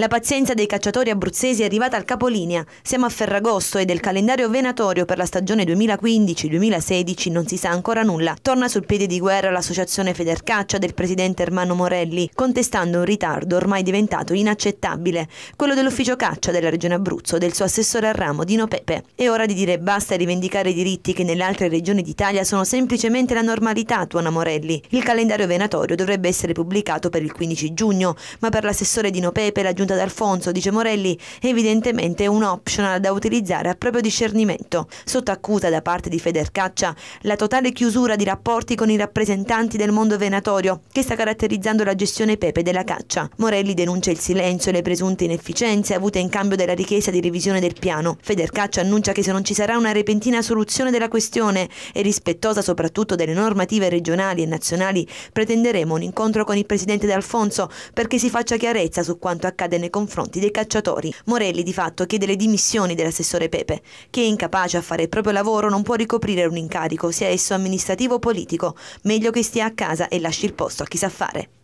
La pazienza dei cacciatori abruzzesi è arrivata al capolinea. Siamo a Ferragosto e del calendario venatorio per la stagione 2015-2016 non si sa ancora nulla. Torna sul piede di guerra l'associazione Federcaccia del presidente Ermano Morelli, contestando un ritardo ormai diventato inaccettabile, quello dell'ufficio caccia della regione Abruzzo e del suo assessore al ramo Dino Pepe. È ora di dire basta e rivendicare i diritti che nelle altre regioni d'Italia sono semplicemente la normalità, tuona Morelli. Il calendario venatorio dovrebbe essere pubblicato per il 15 giugno, ma per l'assessore Dino Pepe la giunta sostenuta da Alfonso, dice Morelli, evidentemente un optional da utilizzare a proprio discernimento. Sotto accusa da parte di Federcaccia la totale chiusura di rapporti con i rappresentanti del mondo venatorio che sta caratterizzando la gestione Pepe della caccia. Morelli denuncia il silenzio e le presunte inefficienze avute in cambio della richiesta di revisione del piano. Federcaccia annuncia che se non ci sarà una repentina soluzione della questione e rispettosa soprattutto delle normative regionali e nazionali, pretenderemo un incontro con il presidente D'Alfonso perché si faccia chiarezza su quanto accade nei confronti dei cacciatori. Morelli di fatto chiede le dimissioni dell'assessore Pepe, che è incapace a fare il proprio lavoro non può ricoprire un incarico, sia esso amministrativo o politico. Meglio che stia a casa e lasci il posto a chi sa fare.